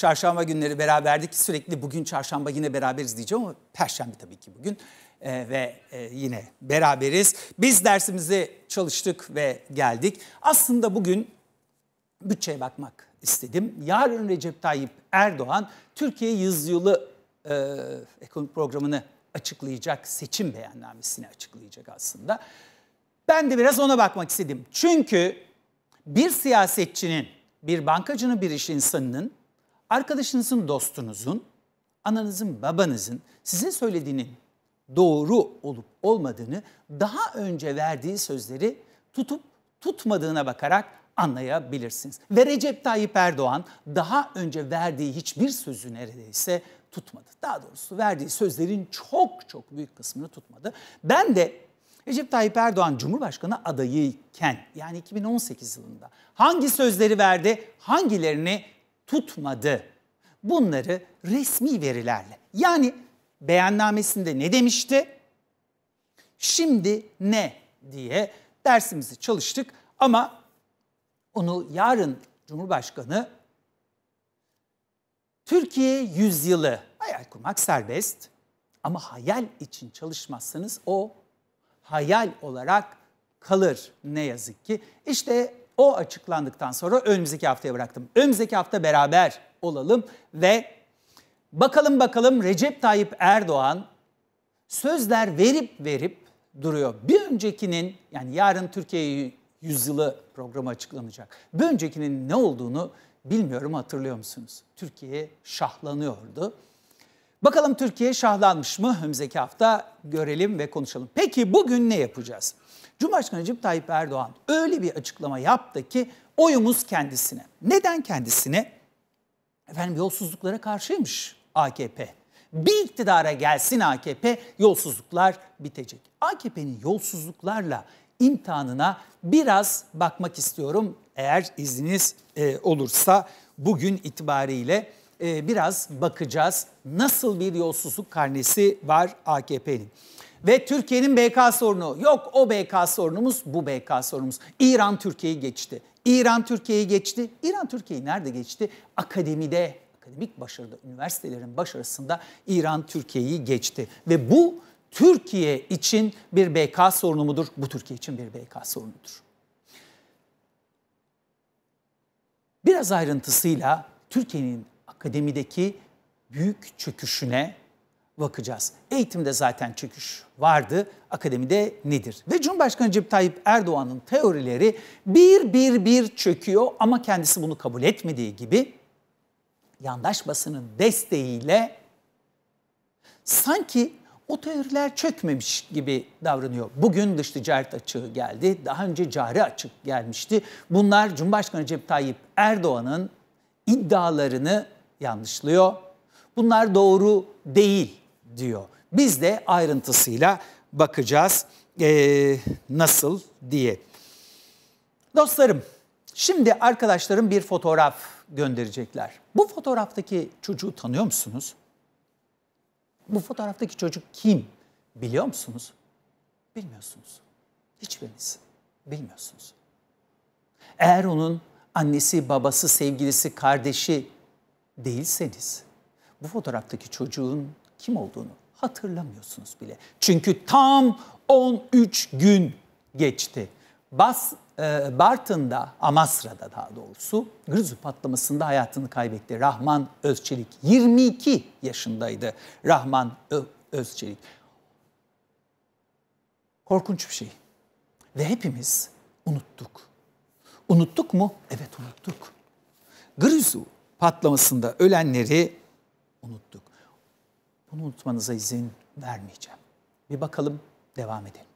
Çarşamba günleri beraberdik. Sürekli bugün çarşamba yine beraberiz diyeceğim ama perşembe tabii ki bugün. Ee, ve e, yine beraberiz. Biz dersimizi çalıştık ve geldik. Aslında bugün bütçeye bakmak istedim. Yarın Recep Tayyip Erdoğan Türkiye Yüzyılı e, ekonomik programını açıklayacak, seçim beyannamesini açıklayacak aslında. Ben de biraz ona bakmak istedim. Çünkü bir siyasetçinin, bir bankacının, bir iş insanının arkadaşınızın, dostunuzun, ananızın, babanızın size söylediğinin doğru olup olmadığını daha önce verdiği sözleri tutup tutmadığına bakarak anlayabilirsiniz. Ve Recep Tayyip Erdoğan daha önce verdiği hiçbir sözü neredeyse tutmadı. Daha doğrusu verdiği sözlerin çok çok büyük kısmını tutmadı. Ben de Recep Tayyip Erdoğan Cumhurbaşkanı adayıyken yani 2018 yılında hangi sözleri verdi, hangilerini tutmadı. Bunları resmi verilerle yani beyannamesinde ne demişti? Şimdi ne diye dersimizi çalıştık ama onu yarın Cumhurbaşkanı Türkiye yüzyılı hayal kurmak serbest ama hayal için çalışmazsanız o hayal olarak kalır ne yazık ki. İşte o açıklandıktan sonra önümüzdeki haftaya bıraktım. Önümüzdeki hafta beraber olalım ve bakalım bakalım Recep Tayyip Erdoğan sözler verip verip duruyor. Bir öncekinin yani yarın Türkiye Yüzyılı programı açıklanacak. Bir öncekinin ne olduğunu bilmiyorum hatırlıyor musunuz? Türkiye şahlanıyordu. Bakalım Türkiye şahlanmış mı? Önümüzdeki hafta görelim ve konuşalım. Peki bugün ne yapacağız? Cumhurbaşkanı Recep Tayyip Erdoğan öyle bir açıklama yaptı ki oyumuz kendisine. Neden kendisine? Efendim yolsuzluklara karşıymış AKP. Bir iktidara gelsin AKP yolsuzluklar bitecek. AKP'nin yolsuzluklarla imtihanına biraz bakmak istiyorum. Eğer izniniz e, olursa bugün itibariyle e, biraz bakacağız. Nasıl bir yolsuzluk karnesi var AKP'nin? Ve Türkiye'nin BK sorunu. Yok o BK sorunumuz, bu BK sorunumuz. İran Türkiye'yi geçti. İran Türkiye'yi geçti. İran Türkiye'yi nerede geçti? Akademide, akademik başarıda, üniversitelerin başarısında İran Türkiye'yi geçti. Ve bu Türkiye için bir BK sorunu mudur? Bu Türkiye için bir BK sorunudur. Biraz ayrıntısıyla Türkiye'nin akademideki büyük çöküşüne bakacağız. Eğitimde zaten çöküş vardı, akademide nedir? Ve Cumhurbaşkanı Recep Tayyip Erdoğan'ın teorileri bir bir bir çöküyor ama kendisi bunu kabul etmediği gibi yandaş basının desteğiyle sanki o teoriler çökmemiş gibi davranıyor. Bugün dış ticaret açığı geldi, daha önce cari açık gelmişti. Bunlar Cumhurbaşkanı Recep Tayyip Erdoğan'ın iddialarını yanlışlıyor. Bunlar doğru değil diyor. Biz de ayrıntısıyla bakacağız e, nasıl diye. Dostlarım şimdi arkadaşlarım bir fotoğraf gönderecekler. Bu fotoğraftaki çocuğu tanıyor musunuz? Bu fotoğraftaki çocuk kim biliyor musunuz? Bilmiyorsunuz. Hiçbiriniz bilmiyorsunuz. Eğer onun annesi, babası, sevgilisi, kardeşi değilseniz bu fotoğraftaki çocuğun kim olduğunu hatırlamıyorsunuz bile. Çünkü tam 13 gün geçti. Bas e, Bartın'da, Amasra'da daha doğrusu grizu patlamasında hayatını kaybetti. Rahman Özçelik 22 yaşındaydı. Rahman Ö Özçelik. Korkunç bir şey. Ve hepimiz unuttuk. Unuttuk mu? Evet unuttuk. Grizu patlamasında ölenleri unuttuk. Bunu unutmanıza izin vermeyeceğim. Bir bakalım devam edelim.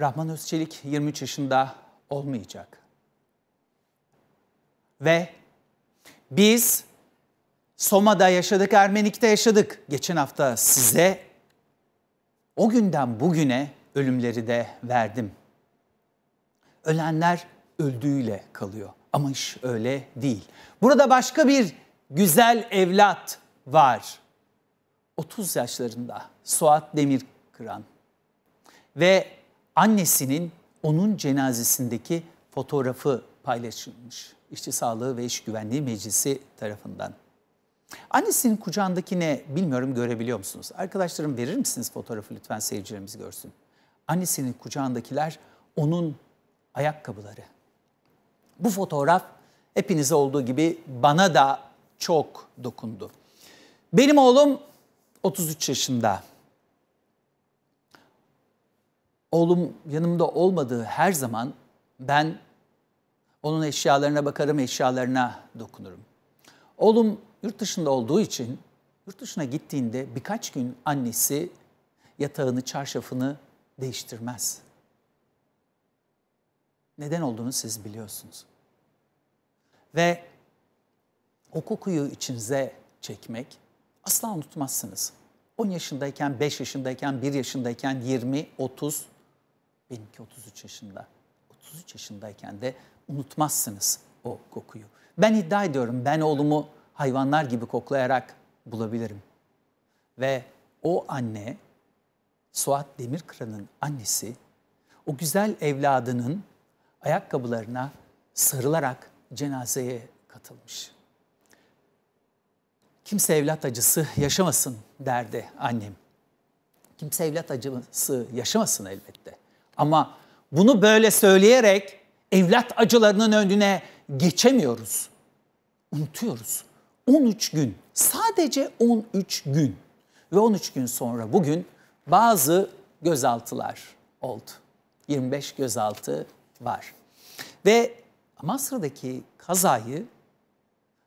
Rahman Özçelik 23 yaşında olmayacak. Ve biz Soma'da yaşadık, Ermenik'te yaşadık. Geçen hafta size o günden bugüne ölümleri de verdim. Ölenler öldüğüyle kalıyor ama iş öyle değil. Burada başka bir güzel evlat var. 30 yaşlarında Suat Demirkıran ve annesinin onun cenazesindeki fotoğrafı paylaşılmış. İşçi Sağlığı ve İş Güvenliği Meclisi tarafından. Annesinin kucağındaki ne bilmiyorum görebiliyor musunuz? Arkadaşlarım verir misiniz fotoğrafı lütfen seyircilerimiz görsün. Annesinin kucağındakiler onun ayakkabıları. Bu fotoğraf hepinize olduğu gibi bana da çok dokundu. Benim oğlum 33 yaşında oğlum yanımda olmadığı her zaman ben onun eşyalarına bakarım, eşyalarına dokunurum. Oğlum yurt dışında olduğu için yurt dışına gittiğinde birkaç gün annesi yatağını, çarşafını değiştirmez. Neden olduğunu siz biliyorsunuz. Ve o kokuyu içinize çekmek asla unutmazsınız. 10 yaşındayken, 5 yaşındayken, 1 yaşındayken, 20, 30, Benimki 33 yaşında. 33 yaşındayken de unutmazsınız o kokuyu. Ben iddia ediyorum ben oğlumu hayvanlar gibi koklayarak bulabilirim. Ve o anne Suat Demirkıran'ın annesi o güzel evladının ayakkabılarına sarılarak cenazeye katılmış. Kimse evlat acısı yaşamasın derdi annem. Kimse evlat acısı yaşamasın elbette. Ama bunu böyle söyleyerek evlat acılarının önüne geçemiyoruz. Unutuyoruz. 13 gün, sadece 13 gün ve 13 gün sonra bugün bazı gözaltılar oldu. 25 gözaltı var. Ve Amasra'daki kazayı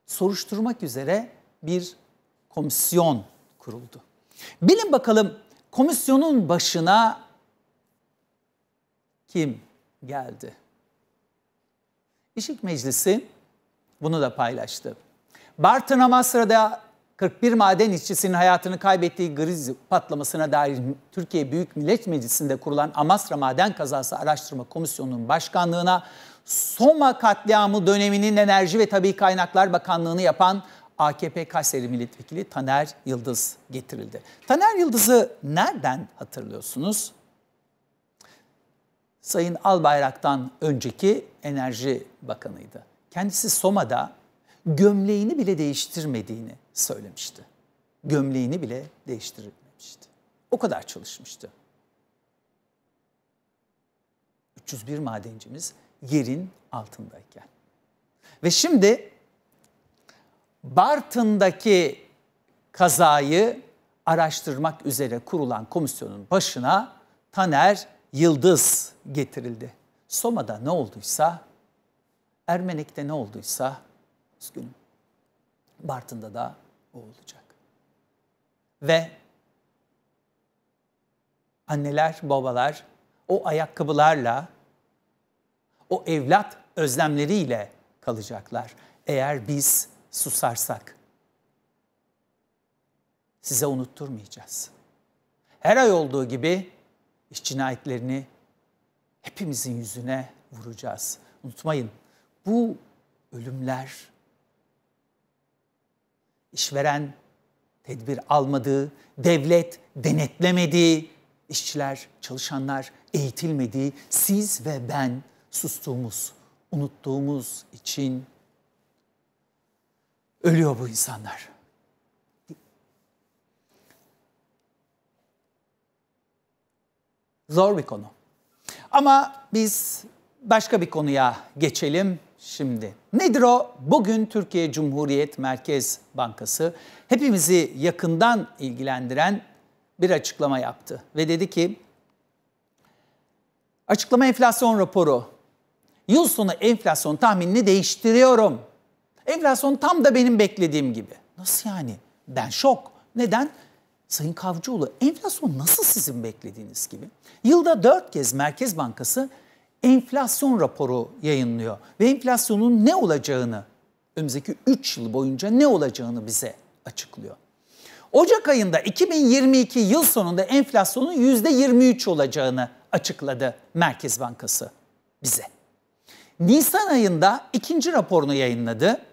soruşturmak üzere bir komisyon kuruldu. Bilin bakalım komisyonun başına kim geldi? İşik Meclisi bunu da paylaştı. Bartın Amasra'da 41 maden işçisinin hayatını kaybettiği griz patlamasına dair Türkiye Büyük Millet Meclisi'nde kurulan Amasra Maden Kazası Araştırma Komisyonu'nun başkanlığına Soma katliamı döneminin Enerji ve Tabi Kaynaklar Bakanlığı'nı yapan AKP Kayseri Milletvekili Taner Yıldız getirildi. Taner Yıldız'ı nereden hatırlıyorsunuz? Sayın Albayrak'tan önceki Enerji Bakanıydı. Kendisi Soma'da gömleğini bile değiştirmediğini söylemişti. Gömleğini bile değiştirmemişti. O kadar çalışmıştı. 301 madencimiz yerin altındayken. Ve şimdi Bartın'daki kazayı araştırmak üzere kurulan komisyonun başına Taner Yıldız getirildi. Soma'da ne olduysa, Ermenek'te ne olduysa, üzgünüm, Bartın'da da o olacak. Ve anneler, babalar o ayakkabılarla, o evlat özlemleriyle kalacaklar. Eğer biz susarsak size unutturmayacağız. Her ay olduğu gibi iş cinayetlerini hepimizin yüzüne vuracağız. Unutmayın bu ölümler işveren tedbir almadığı, devlet denetlemediği, işçiler, çalışanlar eğitilmediği, siz ve ben sustuğumuz, unuttuğumuz için ölüyor bu insanlar. Zor bir konu. Ama biz başka bir konuya geçelim şimdi. Nedir o? Bugün Türkiye Cumhuriyet Merkez Bankası hepimizi yakından ilgilendiren bir açıklama yaptı ve dedi ki açıklama enflasyon raporu. Yıl sonu enflasyon tahminini değiştiriyorum. Enflasyon tam da benim beklediğim gibi. Nasıl yani? Ben şok. Neden? Sayın Kavcıoğlu enflasyon nasıl sizin beklediğiniz gibi? Yılda dört kez Merkez Bankası enflasyon raporu yayınlıyor ve enflasyonun ne olacağını önümüzdeki 3 yıl boyunca ne olacağını bize açıklıyor. Ocak ayında 2022 yıl sonunda enflasyonun %23 olacağını açıkladı Merkez Bankası bize. Nisan ayında ikinci raporunu yayınladı.